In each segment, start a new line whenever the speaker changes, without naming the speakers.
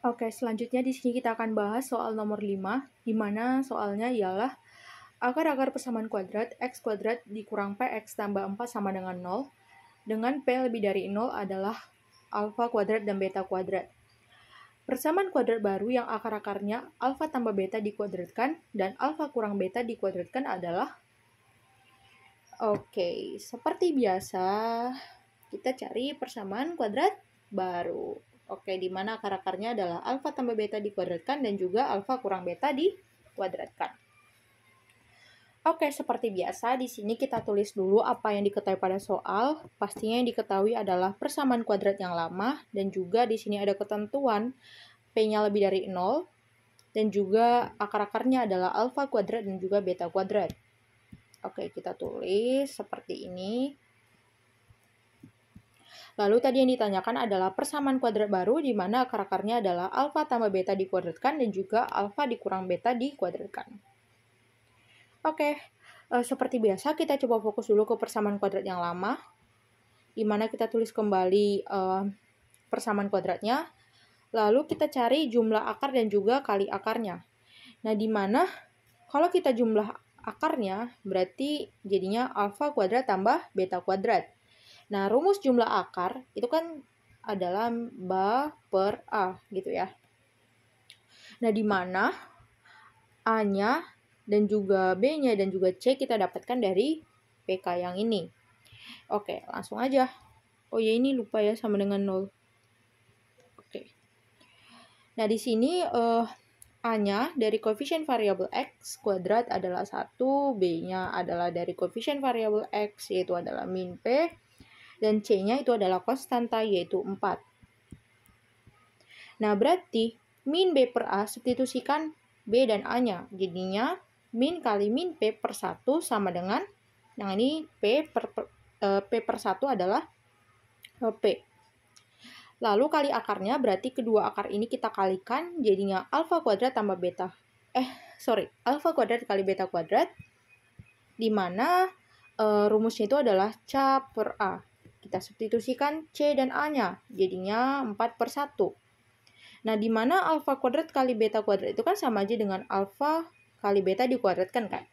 Oke, selanjutnya di sini kita akan bahas soal nomor 5, di mana soalnya ialah akar-akar persamaan kuadrat x kuadrat dikurang px tambah 4 sama dengan 0, dengan p lebih dari 0 adalah alfa kuadrat dan beta kuadrat. Persamaan kuadrat baru yang akar-akarnya alfa tambah beta dikuadratkan dan alfa kurang beta dikuadratkan adalah Oke, seperti biasa kita cari persamaan kuadrat baru. Oke, di mana akar-akarnya adalah alfa tambah beta dikuadratkan dan juga alfa kurang beta dikuadratkan. Oke, seperti biasa di sini kita tulis dulu apa yang diketahui pada soal. Pastinya yang diketahui adalah persamaan kuadrat yang lama dan juga di sini ada ketentuan p-nya lebih dari 0 dan juga akar-akarnya adalah alfa kuadrat dan juga beta kuadrat. Oke, kita tulis seperti ini. Lalu tadi yang ditanyakan adalah persamaan kuadrat baru di mana akar-akarnya adalah alfa tambah beta dikuadratkan dan juga alfa dikurang beta dikuadratkan. Oke, eh, seperti biasa kita coba fokus dulu ke persamaan kuadrat yang lama di mana kita tulis kembali eh, persamaan kuadratnya. Lalu kita cari jumlah akar dan juga kali akarnya. Nah, di mana kalau kita jumlah akarnya berarti jadinya alfa kuadrat tambah beta kuadrat. Nah, rumus jumlah akar itu kan adalah ba per a gitu ya. Nah, di mana a-nya dan juga b-nya dan juga c kita dapatkan dari pk yang ini. Oke, langsung aja. Oh ya ini lupa ya sama dengan 0. Oke. Nah, di sini uh, eh, A-nya dari koefisien variabel X kuadrat adalah 1, B-nya adalah dari koefisien variabel X yaitu adalah min P dan C-nya itu adalah konstanta yaitu 4. Nah, berarti min B per A substitusikan B dan A-nya. Jadinya min kali min P per 1 sama dengan yang ini P per, per, e, P per 1 adalah e, P. Lalu kali akarnya berarti kedua akar ini kita kalikan jadinya alfa kuadrat tambah beta. Eh, sorry, alfa kuadrat kali beta kuadrat di mana uh, rumusnya itu adalah C per A. Kita substitusikan C dan A-nya, jadinya 4 per 1. Nah, di mana alfa kuadrat kali beta kuadrat itu kan sama aja dengan alfa kali beta dikuadratkan kan?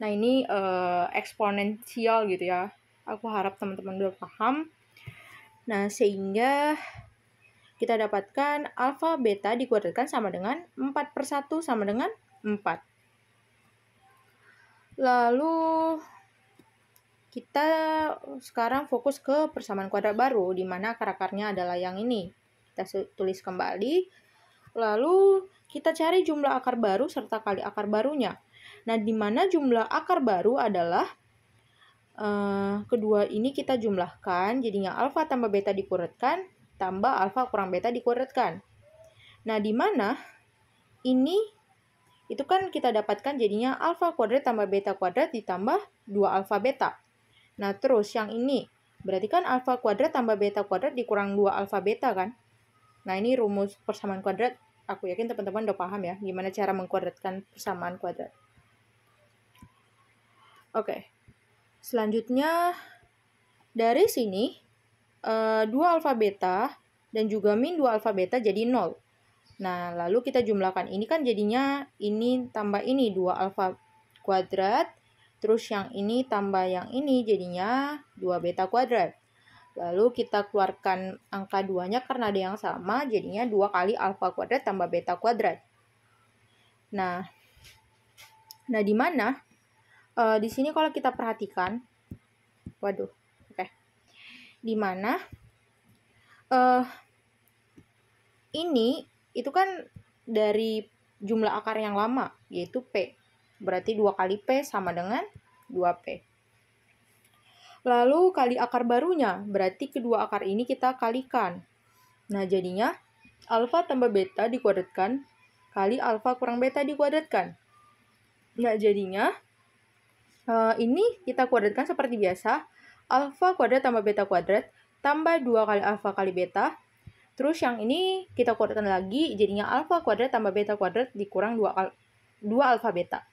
Nah, ini uh, eksponensial gitu ya. Aku harap teman-teman udah paham. Nah, sehingga kita dapatkan alfa beta dikuadratkan sama dengan 4 per 1 sama dengan 4. Lalu kita eh, sekarang fokus ke persamaan kuadrat baru, di mana akar-akarnya adalah yang ini. Kita tulis kembali. Lalu kita cari jumlah akar baru serta kali akar barunya. Nah, di mana jumlah akar baru adalah uh, kedua ini kita jumlahkan, jadinya alfa tambah beta dikuratkan, tambah alfa kurang beta dikuratkan. Nah, di mana ini itu kan kita dapatkan jadinya alfa kuadrat tambah beta kuadrat ditambah 2 alfa beta. Nah, terus yang ini, berarti kan alfa kuadrat tambah beta kuadrat dikurang 2 alfa beta kan? Nah, ini rumus persamaan kuadrat. Aku yakin teman-teman udah paham ya, gimana cara mengkuadratkan persamaan kuadrat. Oke, selanjutnya dari sini, eh, dua 2 alfa beta dan juga min 2 alfa beta jadi 0. Nah, lalu kita jumlahkan. Ini kan jadinya ini tambah ini 2 alfa kuadrat Terus yang ini tambah yang ini jadinya 2 beta kuadrat. Lalu kita keluarkan angka duanya karena ada yang sama, jadinya 2 kali alfa kuadrat tambah beta kuadrat. Nah, nah di mana? Uh, di sini kalau kita perhatikan, waduh, oke. Okay. Di mana? Uh, ini itu kan dari jumlah akar yang lama, yaitu P. Berarti 2 kali P sama dengan 2P. Lalu kali akar barunya, berarti kedua akar ini kita kalikan. Nah, jadinya alfa tambah beta dikuadratkan kali alfa kurang beta dikuadratkan. Nah, jadinya eh, ini kita kuadratkan seperti biasa. Alfa kuadrat tambah beta kuadrat tambah 2 kali alfa kali beta. Terus yang ini kita kuadratkan lagi, jadinya alfa kuadrat tambah beta kuadrat dikurang 2, al 2 alfa beta.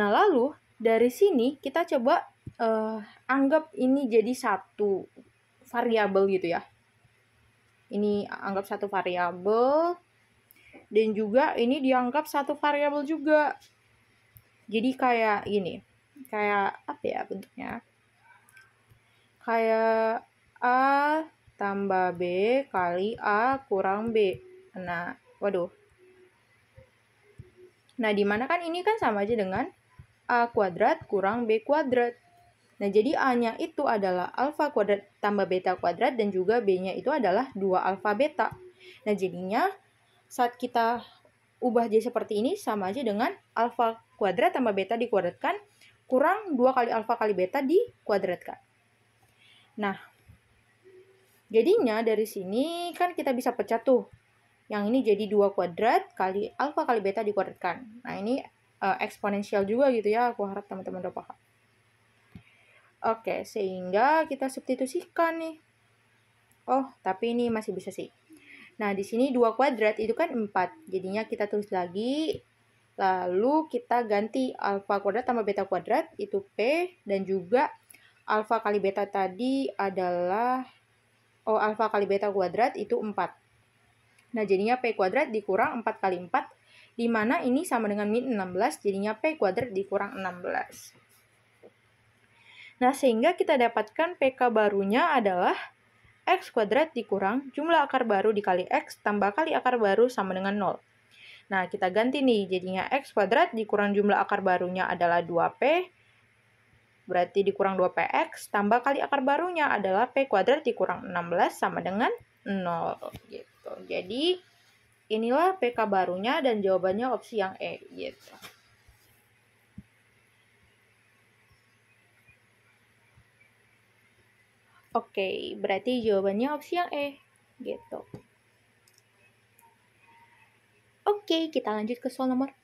Nah, lalu dari sini kita coba uh, anggap ini jadi satu variabel gitu ya. Ini anggap satu variabel dan juga ini dianggap satu variabel juga. Jadi kayak ini, Kayak apa ya bentuknya? Kayak A tambah B kali A kurang B. Nah, waduh. Nah, di mana kan ini kan sama aja dengan A kuadrat kurang B kuadrat. Nah, jadi A-nya itu adalah alfa kuadrat tambah beta kuadrat dan juga B-nya itu adalah 2 alfa beta. Nah, jadinya saat kita ubah jadi seperti ini sama aja dengan alfa kuadrat tambah beta dikuadratkan kurang 2 kali alfa kali beta dikuadratkan. Nah, jadinya dari sini kan kita bisa pecah tuh. Yang ini jadi 2 kuadrat kali alfa kali beta dikuadratkan. Nah, ini uh, eksponensial juga gitu ya aku harap teman-teman udah paham oke sehingga kita substitusikan nih oh tapi ini masih bisa sih nah di sini dua kuadrat itu kan 4 jadinya kita tulis lagi lalu kita ganti alfa kuadrat tambah beta kuadrat itu P dan juga alfa kali beta tadi adalah oh alfa kali beta kuadrat itu 4 Nah, jadinya P kuadrat dikurang 4 kali 4 di mana ini sama dengan min 16, jadinya P kuadrat dikurang 16. Nah, sehingga kita dapatkan PK barunya adalah X kuadrat dikurang jumlah akar baru dikali X tambah kali akar baru sama dengan 0. Nah, kita ganti nih, jadinya X kuadrat dikurang jumlah akar barunya adalah 2P, berarti dikurang 2PX, tambah kali akar barunya adalah P kuadrat dikurang 16 sama dengan 0. Gitu. Jadi, Inilah PK barunya dan jawabannya opsi yang E gitu. Oke, berarti jawabannya opsi yang E gitu. Oke, kita lanjut ke soal nomor